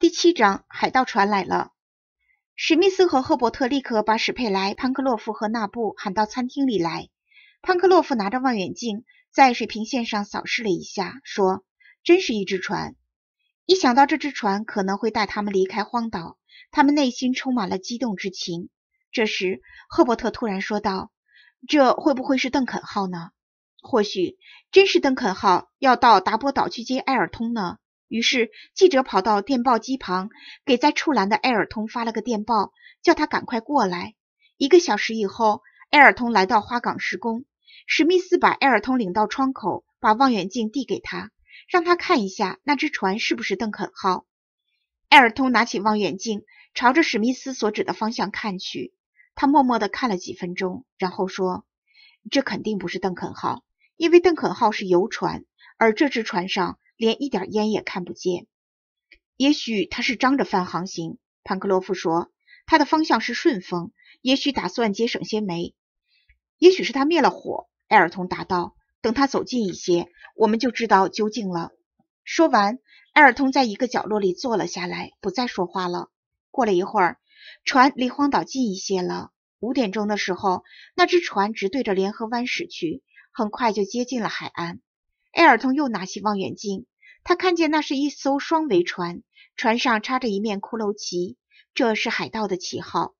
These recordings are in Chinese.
第七章海盗船来了。史密斯和赫伯特立刻把史佩莱、潘克洛夫和纳布喊到餐厅里来。潘克洛夫拿着望远镜在水平线上扫视了一下，说：“真是一只船！”一想到这只船可能会带他们离开荒岛，他们内心充满了激动之情。这时，赫伯特突然说道：“这会不会是邓肯号呢？或许真是邓肯号要到达波岛去接埃尔通呢？”于是，记者跑到电报机旁，给在处栏的埃尔通发了个电报，叫他赶快过来。一个小时以后，埃尔通来到花岗施工。史密斯把埃尔通领到窗口，把望远镜递给他，让他看一下那只船是不是邓肯号。埃尔通拿起望远镜，朝着史密斯所指的方向看去。他默默地看了几分钟，然后说：“这肯定不是邓肯号，因为邓肯号是游船，而这只船上……”连一点烟也看不见。也许他是张着帆航行，潘克洛夫说：“他的方向是顺风，也许打算节省些煤，也许是他灭了火。”艾尔通答道：“等他走近一些，我们就知道究竟了。”说完，艾尔通在一个角落里坐了下来，不再说话了。过了一会儿，船离荒岛近一些了。五点钟的时候，那只船直对着联合湾驶去，很快就接近了海岸。艾尔通又拿起望远镜。他看见那是一艘双桅船，船上插着一面骷髅旗，这是海盗的旗号。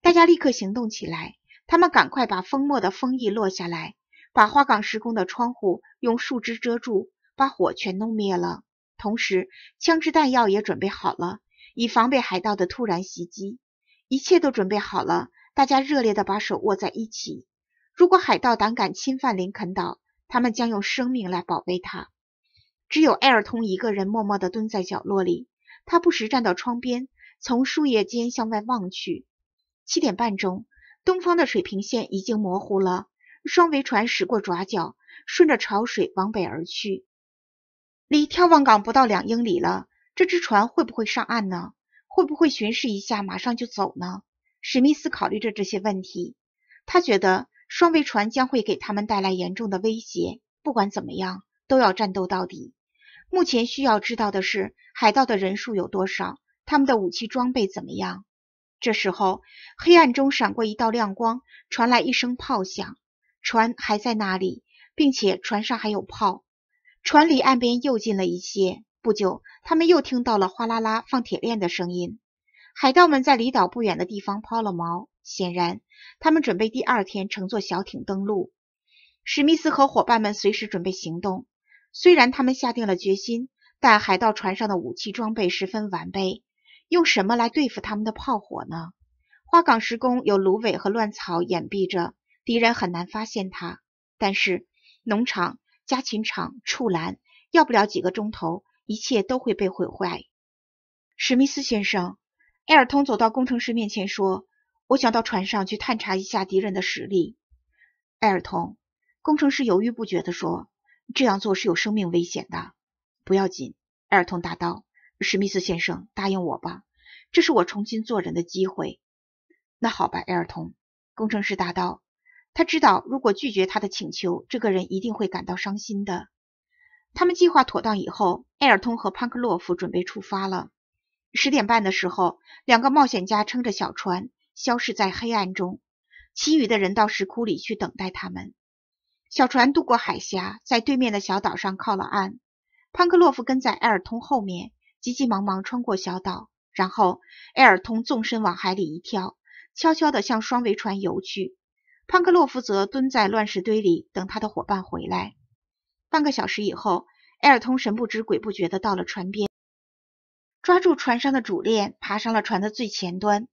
大家立刻行动起来，他们赶快把封墨的封印落下来，把花岗石工的窗户用树枝遮住，把火全弄灭了。同时，枪支弹药也准备好了，以防备海盗的突然袭击。一切都准备好了，大家热烈地把手握在一起。如果海盗胆敢侵犯林肯岛，他们将用生命来保卫它。只有艾尔通一个人默默地蹲在角落里，他不时站到窗边，从树叶间向外望去。七点半钟，东方的水平线已经模糊了。双桅船驶过爪角，顺着潮水往北而去，离眺望港不到两英里了。这只船会不会上岸呢？会不会巡视一下，马上就走呢？史密斯考虑着这些问题。他觉得双桅船将会给他们带来严重的威胁。不管怎么样，都要战斗到底。目前需要知道的是，海盗的人数有多少？他们的武器装备怎么样？这时候，黑暗中闪过一道亮光，传来一声炮响。船还在那里，并且船上还有炮。船离岸边又近了一些。不久，他们又听到了哗啦啦放铁链的声音。海盗们在离岛不远的地方抛了锚，显然他们准备第二天乘坐小艇登陆。史密斯和伙伴们随时准备行动。虽然他们下定了决心，但海盗船上的武器装备十分完备，用什么来对付他们的炮火呢？花岗石工有芦苇和乱草掩蔽着，敌人很难发现它。但是农场、家禽场、畜栏，要不了几个钟头，一切都会被毁坏。史密斯先生，艾尔通走到工程师面前说：“我想到船上去探查一下敌人的实力。”艾尔通，工程师犹豫不决地说。这样做是有生命危险的。不要紧，艾尔通答道：“史密斯先生，答应我吧，这是我重新做人的机会。”那好吧，艾尔通工程师答道。他知道，如果拒绝他的请求，这个人一定会感到伤心的。他们计划妥当以后，艾尔通和潘克洛夫准备出发了。十点半的时候，两个冒险家撑着小船消失在黑暗中，其余的人到石窟里去等待他们。小船渡过海峡，在对面的小岛上靠了岸。潘克洛夫跟在埃尔通后面，急急忙忙穿过小岛。然后，埃尔通纵身往海里一跳，悄悄地向双桅船游去。潘克洛夫则蹲在乱石堆里等他的伙伴回来。半个小时以后，埃尔通神不知鬼不觉地到了船边，抓住船上的主链，爬上了船的最前端。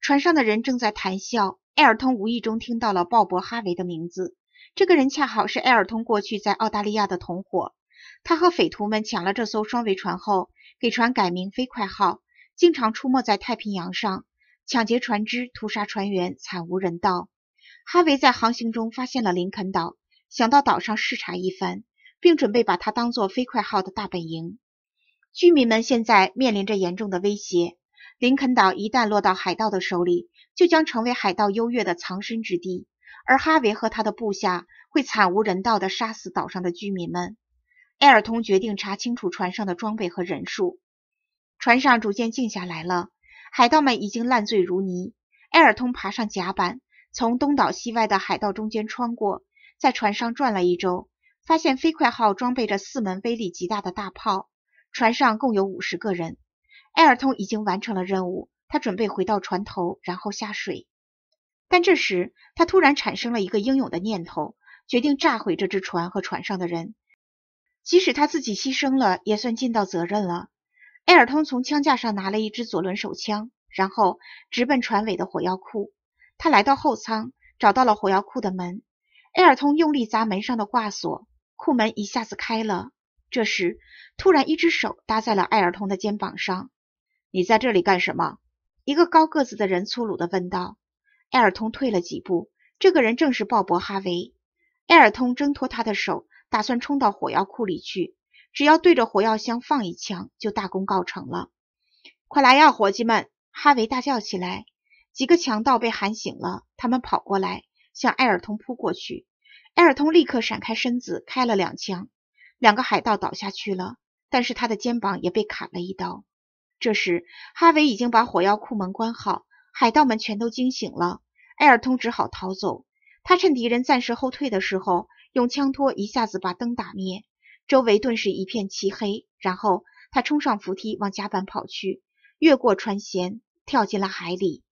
船上的人正在谈笑，埃尔通无意中听到了鲍勃·哈维的名字。这个人恰好是埃尔通过去在澳大利亚的同伙。他和匪徒们抢了这艘双桅船后，给船改名“飞快号”，经常出没在太平洋上，抢劫船只、屠杀船员，惨无人道。哈维在航行中发现了林肯岛，想到岛上视察一番，并准备把它当作“飞快号”的大本营。居民们现在面临着严重的威胁。林肯岛一旦落到海盗的手里，就将成为海盗优越的藏身之地。而哈维和他的部下会惨无人道地杀死岛上的居民们。埃尔通决定查清楚船上的装备和人数。船上逐渐静下来了，海盗们已经烂醉如泥。埃尔通爬上甲板，从东倒西歪的海盗中间穿过，在船上转了一周，发现飞快号装备着四门威力极大的大炮，船上共有五十个人。埃尔通已经完成了任务，他准备回到船头，然后下水。但这时，他突然产生了一个英勇的念头，决定炸毁这只船和船上的人，即使他自己牺牲了，也算尽到责任了。埃尔通从枪架上拿了一支左轮手枪，然后直奔船尾的火药库。他来到后舱，找到了火药库的门。埃尔通用力砸门上的挂锁，库门一下子开了。这时，突然一只手搭在了埃尔通的肩膀上。“你在这里干什么？”一个高个子的人粗鲁地问道。埃尔通退了几步，这个人正是鲍勃哈维。埃尔通挣脱他的手，打算冲到火药库里去，只要对着火药箱放一枪，就大功告成了。快来呀，伙计们！哈维大叫起来。几个强盗被喊醒了，他们跑过来，向埃尔通扑过去。埃尔通立刻闪开身子，开了两枪，两个海盗倒下去了，但是他的肩膀也被砍了一刀。这时，哈维已经把火药库门关好。海盗们全都惊醒了，艾尔通只好逃走。他趁敌人暂时后退的时候，用枪托一下子把灯打灭，周围顿时一片漆黑。然后他冲上扶梯，往甲板跑去，越过船舷，跳进了海里。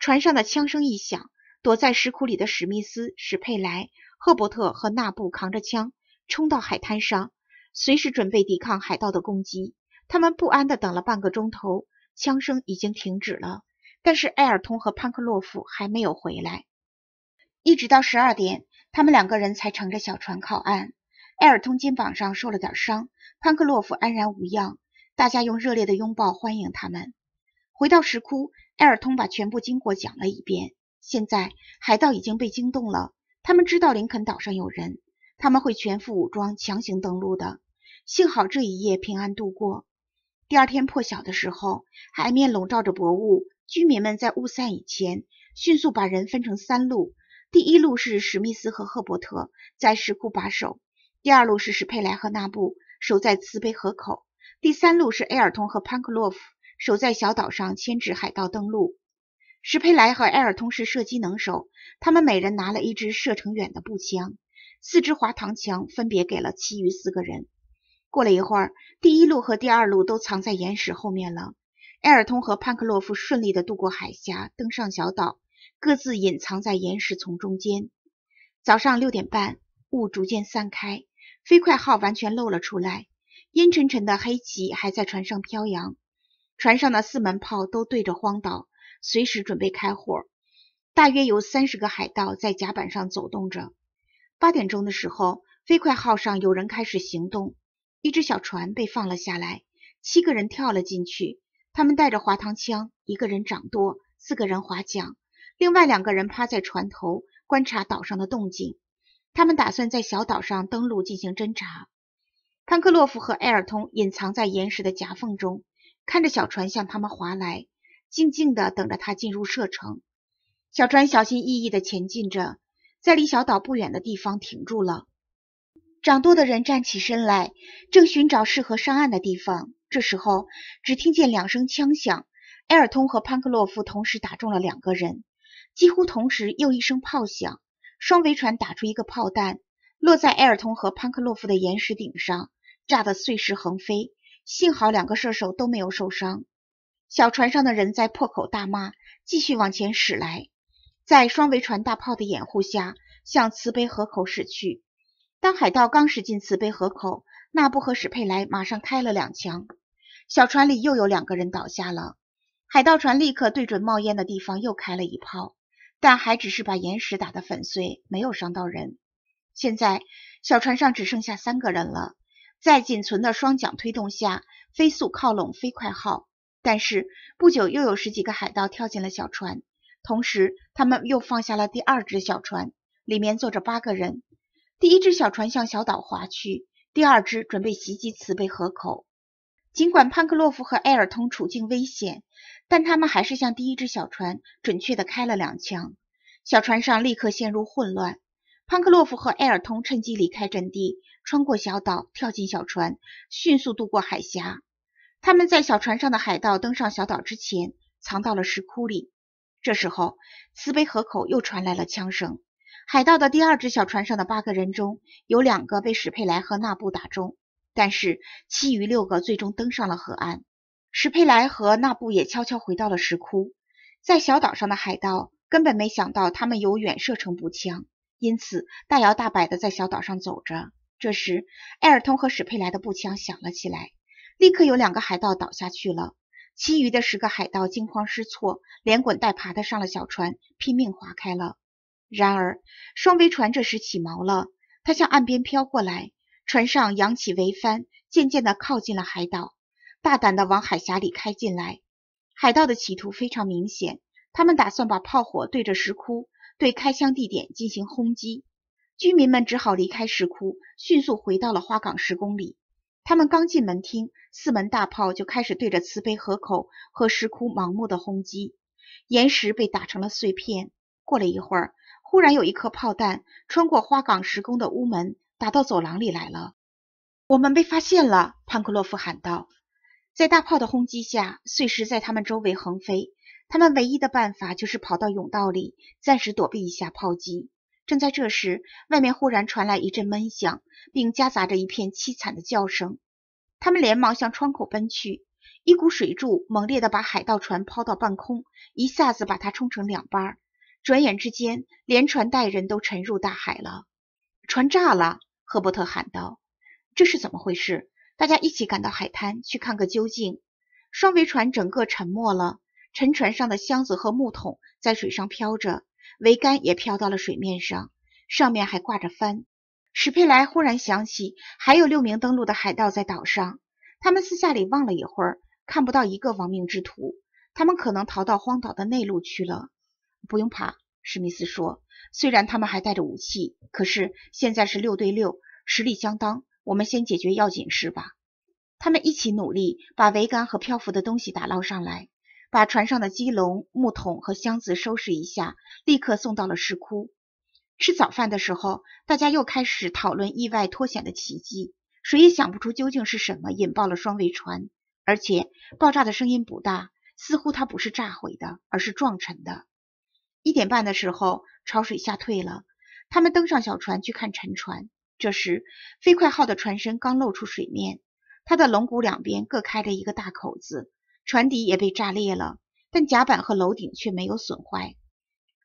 船上的枪声一响，躲在石窟里的史密斯、史佩莱、赫伯特和纳布扛着枪冲到海滩上，随时准备抵抗海盗的攻击。他们不安地等了半个钟头，枪声已经停止了。但是埃尔通和潘克洛夫还没有回来，一直到十二点，他们两个人才乘着小船靠岸。埃尔通肩膀上受了点伤，潘克洛夫安然无恙。大家用热烈的拥抱欢迎他们。回到石窟，埃尔通把全部经过讲了一遍。现在海盗已经被惊动了，他们知道林肯岛上有人，他们会全副武装强行登陆的。幸好这一夜平安度过。第二天破晓的时候，海面笼罩着薄雾。居民们在雾散以前，迅速把人分成三路：第一路是史密斯和赫伯特，在石窟把守；第二路是史佩莱和纳布，守在慈悲河口；第三路是埃尔通和潘克洛夫，守在小岛上牵制海盗登陆。史佩莱和埃尔通是射击能手，他们每人拿了一支射程远的步枪，四支滑膛枪分别给了其余四个人。过了一会儿，第一路和第二路都藏在岩石后面了。埃尔通和潘克洛夫顺利的渡过海峡，登上小岛，各自隐藏在岩石丛中间。早上六点半，雾逐渐散开，飞快号完全露了出来，阴沉沉的黑旗还在船上飘扬。船上的四门炮都对着荒岛，随时准备开火。大约有三十个海盗在甲板上走动着。八点钟的时候，飞快号上有人开始行动，一只小船被放了下来，七个人跳了进去。他们带着滑膛枪，一个人掌舵，四个人划桨，另外两个人趴在船头观察岛上的动静。他们打算在小岛上登陆进行侦查。潘克洛夫和埃尔通隐藏在岩石的夹缝中，看着小船向他们划来，静静地等着他进入射程。小船小心翼翼地前进着，在离小岛不远的地方停住了。掌舵的人站起身来，正寻找适合上岸的地方。这时候，只听见两声枪响，埃尔通和潘克洛夫同时打中了两个人。几乎同时，又一声炮响，双桅船打出一个炮弹，落在埃尔通和潘克洛夫的岩石顶上，炸得碎石横飞。幸好两个射手都没有受伤。小船上的人在破口大骂，继续往前驶来，在双桅船大炮的掩护下，向慈悲河口驶去。当海盗刚驶进慈悲河口，那不和史佩莱马上开了两枪。小船里又有两个人倒下了，海盗船立刻对准冒烟的地方又开了一炮，但还只是把岩石打得粉碎，没有伤到人。现在小船上只剩下三个人了，在仅存的双桨推动下，飞速靠拢飞快号。但是不久又有十几个海盗跳进了小船，同时他们又放下了第二只小船，里面坐着八个人。第一只小船向小岛划去，第二只准备袭击慈悲河口。尽管潘克洛夫和埃尔通处境危险，但他们还是向第一只小船准确地开了两枪。小船上立刻陷入混乱，潘克洛夫和埃尔通趁机离开阵地，穿过小岛，跳进小船，迅速渡过海峡。他们在小船上的海盗登上小岛之前，藏到了石窟里。这时候，慈悲河口又传来了枪声。海盗的第二只小船上的八个人中有两个被史佩莱和纳布打中。但是，其余六个最终登上了河岸。史佩莱和纳布也悄悄回到了石窟。在小岛上的海盗根本没想到他们有远射程步枪，因此大摇大摆地在小岛上走着。这时，艾尔通和史佩莱的步枪响了起来，立刻有两个海盗倒下去了。其余的十个海盗惊慌失措，连滚带爬地上了小船，拼命划开了。然而，双桅船这时起锚了，它向岸边飘过来。船上扬起桅帆，渐渐地靠近了海岛，大胆地往海峡里开进来。海盗的企图非常明显，他们打算把炮火对着石窟，对开枪地点进行轰击。居民们只好离开石窟，迅速回到了花岗石宫里。他们刚进门厅，四门大炮就开始对着慈悲河口和石窟盲目的轰击，岩石被打成了碎片。过了一会儿，忽然有一颗炮弹穿过花岗石宫的屋门。打到走廊里来了，我们被发现了！潘克洛夫喊道。在大炮的轰击下，碎石在他们周围横飞。他们唯一的办法就是跑到甬道里，暂时躲避一下炮击。正在这时，外面忽然传来一阵闷响，并夹杂着一片凄惨的叫声。他们连忙向窗口奔去。一股水柱猛烈地把海盗船抛到半空，一下子把它冲成两半。转眼之间，连船带人都沉入大海了。船炸了！赫伯特喊道：“这是怎么回事？”大家一起赶到海滩去看个究竟。双桅船整个沉没了，沉船上的箱子和木桶在水上漂着，桅杆也漂到了水面上，上面还挂着帆。史佩莱忽然想起，还有六名登陆的海盗在岛上。他们私下里望了一会儿，看不到一个亡命之徒。他们可能逃到荒岛的内陆去了。不用怕。史密斯说：“虽然他们还带着武器，可是现在是六对六，实力相当。我们先解决要紧事吧。”他们一起努力，把桅杆和漂浮的东西打捞上来，把船上的鸡笼、木桶和箱子收拾一下，立刻送到了石窟。吃早饭的时候，大家又开始讨论意外脱险的奇迹。谁也想不出究竟是什么引爆了双桅船，而且爆炸的声音不大，似乎它不是炸毁的，而是撞沉的。一点半的时候，潮水下退了，他们登上小船去看沉船。这时，飞快号的船身刚露出水面，它的龙骨两边各开了一个大口子，船底也被炸裂了，但甲板和楼顶却没有损坏。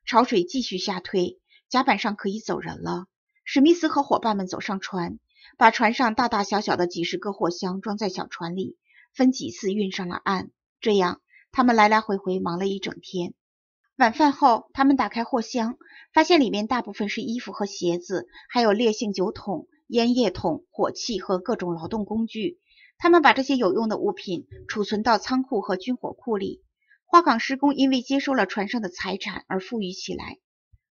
潮水继续下退，甲板上可以走人了。史密斯和伙伴们走上船，把船上大大小小的几十个货箱装在小船里，分几次运上了岸。这样，他们来来回回忙了一整天。晚饭后，他们打开货箱，发现里面大部分是衣服和鞋子，还有烈性酒桶、烟叶桶、火器和各种劳动工具。他们把这些有用的物品储存到仓库和军火库里。花岗施工因为接收了船上的财产而富裕起来。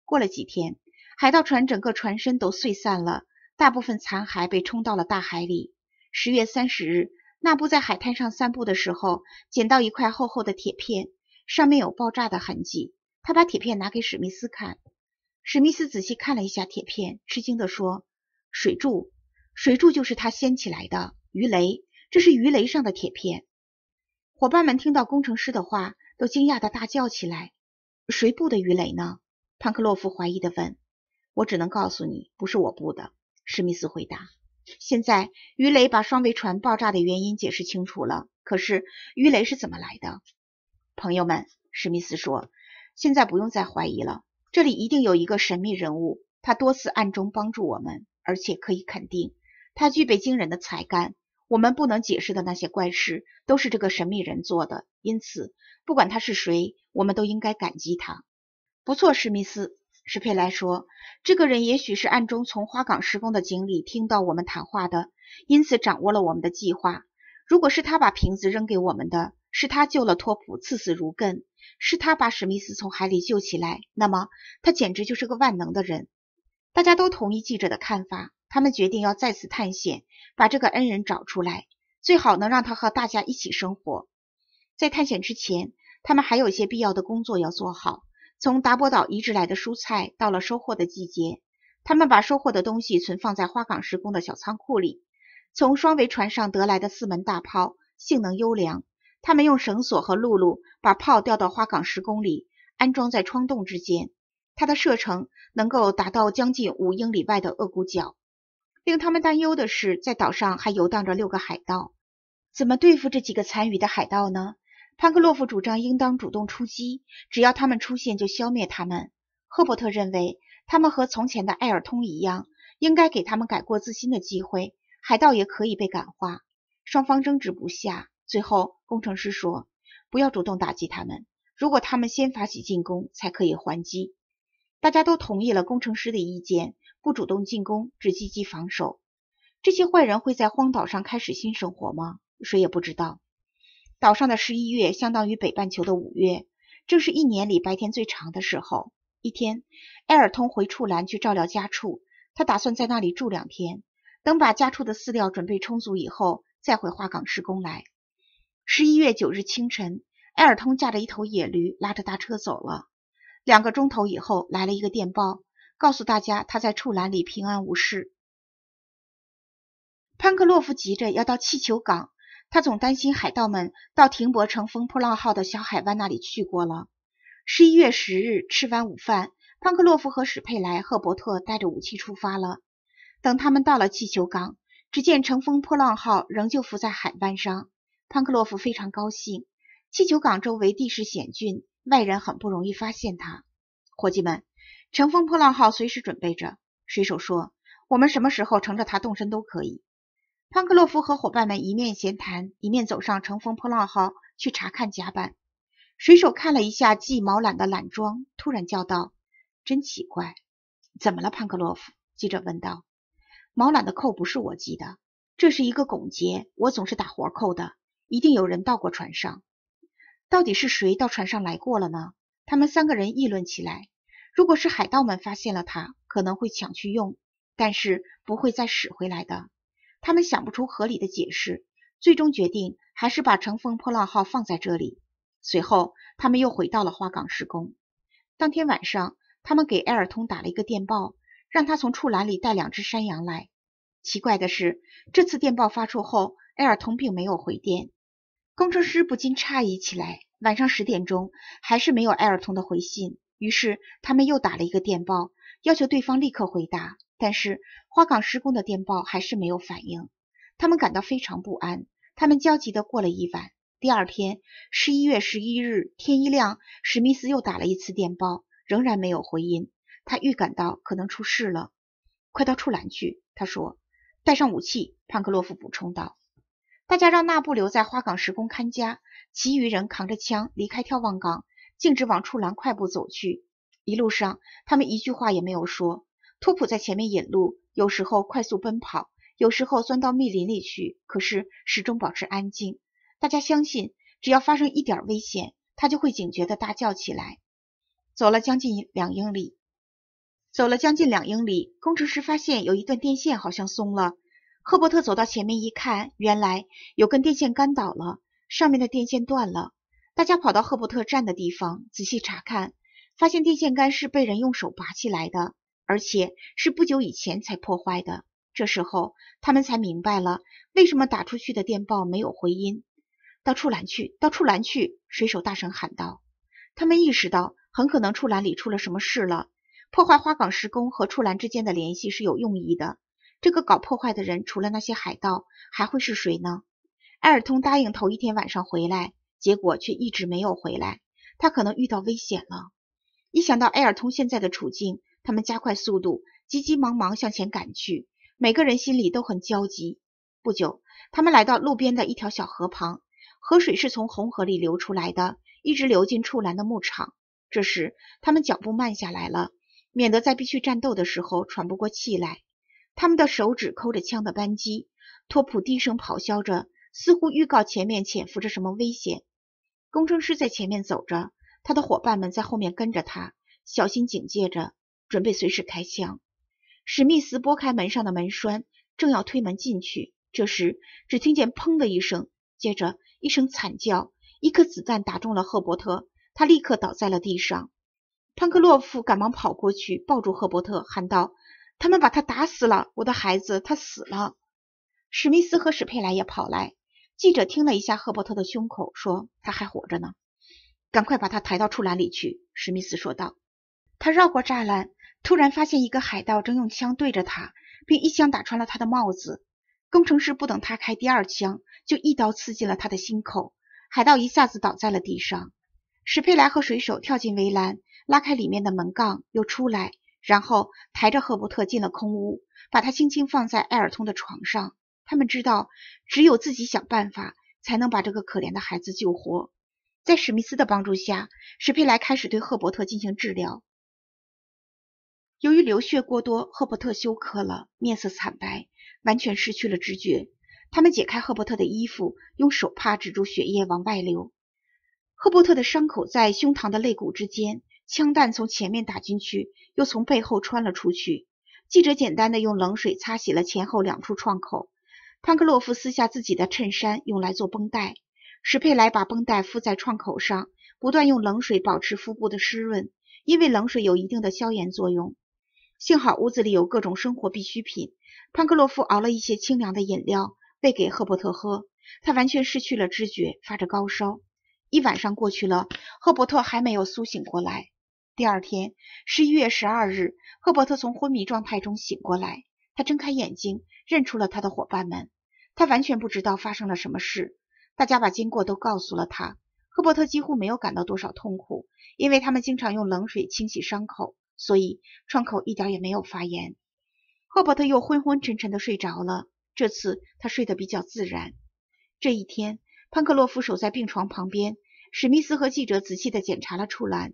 过了几天，海盗船整个船身都碎散了，大部分残骸被冲到了大海里。十月三十日，纳布在海滩上散步的时候，捡到一块厚厚的铁片，上面有爆炸的痕迹。他把铁片拿给史密斯看，史密斯仔细看了一下铁片，吃惊地说：“水柱，水柱就是他掀起来的鱼雷，这是鱼雷上的铁片。”伙伴们听到工程师的话，都惊讶地大叫起来：“谁布的鱼雷呢？”潘克洛夫怀疑地问。“我只能告诉你，不是我布的。”史密斯回答。“现在，鱼雷把双桅船爆炸的原因解释清楚了，可是鱼雷是怎么来的？”朋友们，史密斯说。现在不用再怀疑了，这里一定有一个神秘人物，他多次暗中帮助我们，而且可以肯定，他具备惊人的才干。我们不能解释的那些怪事，都是这个神秘人做的。因此，不管他是谁，我们都应该感激他。不错，史密斯，史佩莱说，这个人也许是暗中从花岗石工的井里听到我们谈话的，因此掌握了我们的计划。如果是他把瓶子扔给我们的，是他救了托普，赐死如根。是他把史密斯从海里救起来，那么他简直就是个万能的人。大家都同意记者的看法，他们决定要再次探险，把这个恩人找出来，最好能让他和大家一起生活。在探险之前，他们还有一些必要的工作要做好。从达波岛移植来的蔬菜到了收获的季节，他们把收获的东西存放在花岗石工的小仓库里。从双桅船上得来的四门大炮，性能优良。他们用绳索和露露把炮吊到花岗石公里，安装在窗洞之间。它的射程能够达到将近五英里外的厄古角。令他们担忧的是，在岛上还游荡着六个海盗。怎么对付这几个残余的海盗呢？潘克洛夫主张应当主动出击，只要他们出现就消灭他们。赫伯特认为，他们和从前的艾尔通一样，应该给他们改过自新的机会，海盗也可以被感化。双方争执不下。最后，工程师说：“不要主动打击他们，如果他们先发起进攻，才可以还击。”大家都同意了工程师的意见，不主动进攻，只积极防守。这些坏人会在荒岛上开始新生活吗？谁也不知道。岛上的十一月相当于北半球的五月，正是一年里白天最长的时候。一天，埃尔通回处栏去照料家畜，他打算在那里住两天，等把家畜的饲料准备充足以后，再回花岗施工来。十一月九日清晨，埃尔通驾着一头野驴，拉着大车走了。两个钟头以后，来了一个电报，告诉大家他在处栏里平安无事。潘克洛夫急着要到气球港，他总担心海盗们到停泊《乘风破浪号》的小海湾那里去过了。十一月十日吃完午饭，潘克洛夫和史佩莱、赫伯特带着武器出发了。等他们到了气球港，只见《乘风破浪号》仍旧浮在海湾上。潘克洛夫非常高兴。气球港周围地势险峻，外人很不容易发现他。伙计们，乘风破浪号随时准备着。水手说：“我们什么时候乘着它动身都可以。”潘克洛夫和伙伴们一面闲谈，一面走上乘风破浪号去查看甲板。水手看了一下系毛缆的缆桩，突然叫道：“真奇怪！怎么了，潘克洛夫？”记者问道。“毛缆的扣不是我系的，这是一个拱结，我总是打活扣的。”一定有人到过船上，到底是谁到船上来过了呢？他们三个人议论起来。如果是海盗们发现了它，可能会抢去用，但是不会再使回来的。他们想不出合理的解释，最终决定还是把乘风破浪号放在这里。随后，他们又回到了花岗施工。当天晚上，他们给埃尔通打了一个电报，让他从处栏里带两只山羊来。奇怪的是，这次电报发出后，埃尔通并没有回电。工程师不禁诧异起来。晚上十点钟，还是没有埃尔通的回信。于是他们又打了一个电报，要求对方立刻回答。但是花岗施工的电报还是没有反应，他们感到非常不安。他们焦急地过了一晚。第二天，十一月十一日，天一亮，史密斯又打了一次电报，仍然没有回音。他预感到可能出事了，快到处栏去，他说，带上武器。潘克洛夫补充道。大家让纳布留在花岗石工看家，其余人扛着枪离开眺望岗，径直往处栏快步走去。一路上，他们一句话也没有说。托普在前面引路，有时候快速奔跑，有时候钻到密林里去，可是始终保持安静。大家相信，只要发生一点危险，他就会警觉地大叫起来。走了将近两英里，走了将近两英里，工程师发现有一段电线好像松了。赫伯特走到前面一看，原来有根电线杆倒了，上面的电线断了。大家跑到赫伯特站的地方仔细查看，发现电线杆是被人用手拔起来的，而且是不久以前才破坏的。这时候他们才明白了为什么打出去的电报没有回音。到处栏去，到处栏去！水手大声喊道。他们意识到很可能触栏里出了什么事了。破坏花岗石工和触栏之间的联系是有用意的。这个搞破坏的人，除了那些海盗，还会是谁呢？埃尔通答应头一天晚上回来，结果却一直没有回来，他可能遇到危险了。一想到埃尔通现在的处境，他们加快速度，急急忙忙向前赶去，每个人心里都很焦急。不久，他们来到路边的一条小河旁，河水是从红河里流出来的，一直流进处栏的牧场。这时，他们脚步慢下来了，免得在必须战斗的时候喘不过气来。他们的手指抠着枪的扳机，托普低声咆哮着，似乎预告前面潜伏着什么危险。工程师在前面走着，他的伙伴们在后面跟着他，小心警戒着，准备随时开枪。史密斯拨开门上的门栓，正要推门进去，这时只听见“砰”的一声，接着一声惨叫，一颗子弹打中了赫伯特，他立刻倒在了地上。潘克洛夫赶忙跑过去，抱住赫伯特，喊道。他们把他打死了，我的孩子，他死了。史密斯和史佩莱也跑来。记者听了一下赫伯特的胸口，说他还活着呢。赶快把他抬到畜栏里去，史密斯说道。他绕过栅栏，突然发现一个海盗正用枪对着他，并一枪打穿了他的帽子。工程师不等他开第二枪，就一刀刺进了他的心口。海盗一下子倒在了地上。史佩莱和水手跳进围栏，拉开里面的门杠，又出来。然后抬着赫伯特进了空屋，把他轻轻放在艾尔通的床上。他们知道，只有自己想办法，才能把这个可怜的孩子救活。在史密斯的帮助下，史佩莱开始对赫伯特进行治疗。由于流血过多，赫伯特休克了，面色惨白，完全失去了知觉。他们解开赫伯特的衣服，用手帕止住血液往外流。赫伯特的伤口在胸膛的肋骨之间。枪弹从前面打进去，又从背后穿了出去。记者简单的用冷水擦洗了前后两处创口。潘克洛夫撕下自己的衬衫用来做绷带。史佩莱把绷带敷在创口上，不断用冷水保持腹部的湿润，因为冷水有一定的消炎作用。幸好屋子里有各种生活必需品，潘克洛夫熬了一些清凉的饮料喂给赫伯特喝。他完全失去了知觉，发着高烧。一晚上过去了，赫伯特还没有苏醒过来。第二天，十一月十二日，赫伯特从昏迷状态中醒过来。他睁开眼睛，认出了他的伙伴们。他完全不知道发生了什么事。大家把经过都告诉了他。赫伯特几乎没有感到多少痛苦，因为他们经常用冷水清洗伤口，所以创口一点也没有发炎。赫伯特又昏昏沉沉地睡着了。这次他睡得比较自然。这一天，潘克洛夫守在病床旁边，史密斯和记者仔细地检查了触栏。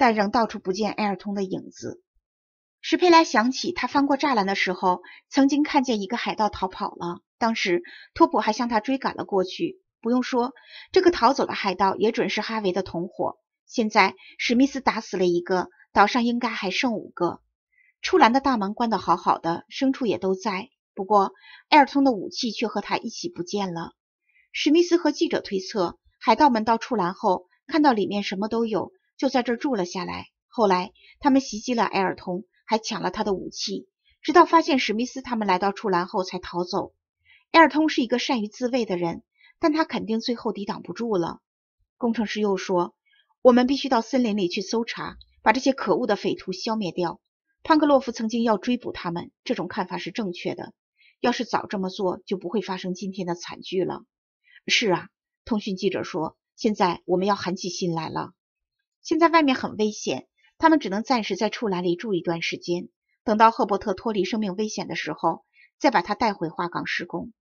但仍到处不见埃尔通的影子。史佩莱想起，他翻过栅栏的时候，曾经看见一个海盗逃跑了。当时托普还向他追赶了过去。不用说，这个逃走的海盗也准是哈维的同伙。现在史密斯打死了一个，岛上应该还剩五个。出栏的大门关得好好的，牲畜也都在。不过埃尔通的武器却和他一起不见了。史密斯和记者推测，海盗们到出栏后，看到里面什么都有。就在这住了下来。后来他们袭击了埃尔通，还抢了他的武器，直到发现史密斯他们来到处兰后才逃走。埃尔通是一个善于自卫的人，但他肯定最后抵挡不住了。工程师又说：“我们必须到森林里去搜查，把这些可恶的匪徒消灭掉。”潘克洛夫曾经要追捕他们，这种看法是正确的。要是早这么做，就不会发生今天的惨剧了。是啊，通讯记者说，现在我们要狠起心来了。现在外面很危险，他们只能暂时在处栏里住一段时间，等到赫伯特脱离生命危险的时候，再把他带回花岗施工。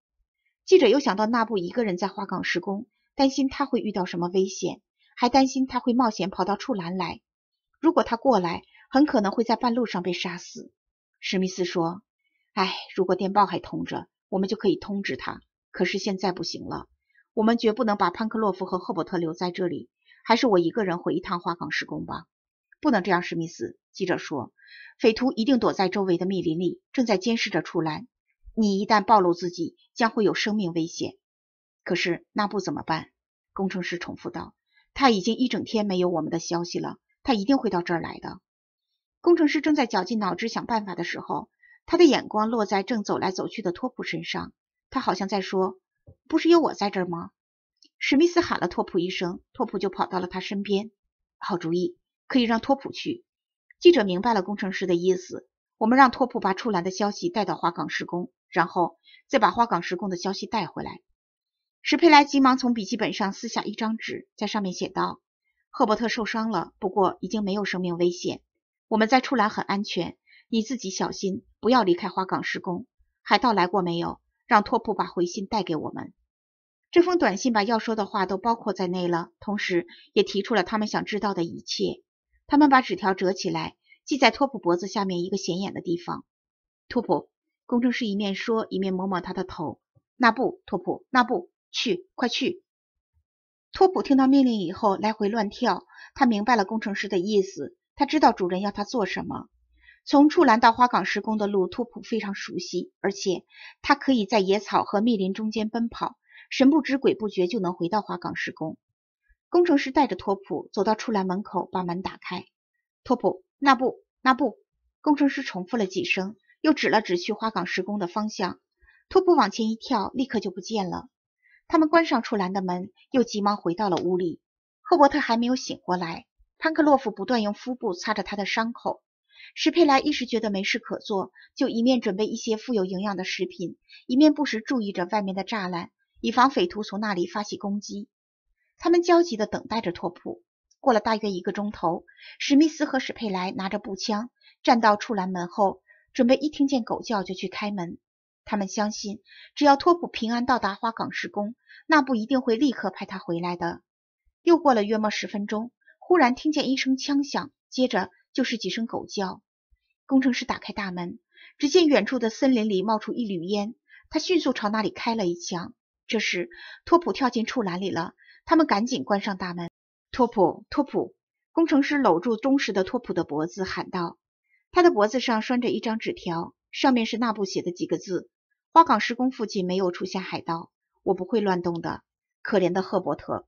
记者又想到纳布一个人在花岗施工，担心他会遇到什么危险，还担心他会冒险跑到处栏来。如果他过来，很可能会在半路上被杀死。史密斯说：“哎，如果电报还通着，我们就可以通知他。可是现在不行了，我们绝不能把潘克洛夫和赫伯特留在这里。”还是我一个人回一趟花岗施工吧，不能这样，史密斯记者说。匪徒一定躲在周围的密林里，正在监视着出来。你一旦暴露自己，将会有生命危险。可是那不怎么办？工程师重复道。他已经一整天没有我们的消息了，他一定会到这儿来的。工程师正在绞尽脑汁想办法的时候，他的眼光落在正走来走去的托普身上。他好像在说：“不是有我在这儿吗？”史密斯喊了托普一声，托普就跑到了他身边。好主意，可以让托普去。记者明白了工程师的意思，我们让托普把出栏的消息带到花岗施工，然后再把花岗施工的消息带回来。史佩莱急忙从笔记本上撕下一张纸，在上面写道：“赫伯特受伤了，不过已经没有生命危险。我们在出栏很安全，你自己小心，不要离开花岗施工。海盗来过没有？让托普把回信带给我们。”这封短信把要说的话都包括在内了，同时也提出了他们想知道的一切。他们把纸条折起来，系在托普脖子下面一个显眼的地方。托普工程师一面说，一面摸摸他的头：“那不，托普，那不去，快去！”托普听到命令以后，来回乱跳。他明白了工程师的意思，他知道主人要他做什么。从触栏到花岗施工的路，托普非常熟悉，而且他可以在野草和密林中间奔跑。神不知鬼不觉就能回到花岗石工。工程师带着托普走到出栏门口，把门打开。托普，那不，那不！工程师重复了几声，又指了指去花岗石工的方向。托普往前一跳，立刻就不见了。他们关上出栏的门，又急忙回到了屋里。赫伯特还没有醒过来，潘克洛夫不断用敷布擦着他的伤口。史佩莱一时觉得没事可做，就一面准备一些富有营养的食品，一面不时注意着外面的栅栏。以防匪徒从那里发起攻击，他们焦急地等待着托普。过了大约一个钟头，史密斯和史佩莱拿着步枪站到处栏门后，准备一听见狗叫就去开门。他们相信，只要托普平安到达花岗石宫，那不一定会立刻派他回来的。又过了约莫十分钟，忽然听见一声枪响，接着就是几声狗叫。工程师打开大门，只见远处的森林里冒出一缕烟，他迅速朝那里开了一枪。这时，托普跳进畜栏里了。他们赶紧关上大门。托普，托普，工程师搂住忠实的托普的脖子喊道，他的脖子上拴着一张纸条，上面是那布写的几个字：花岗施工附近没有出现海盗，我不会乱动的。可怜的赫伯特。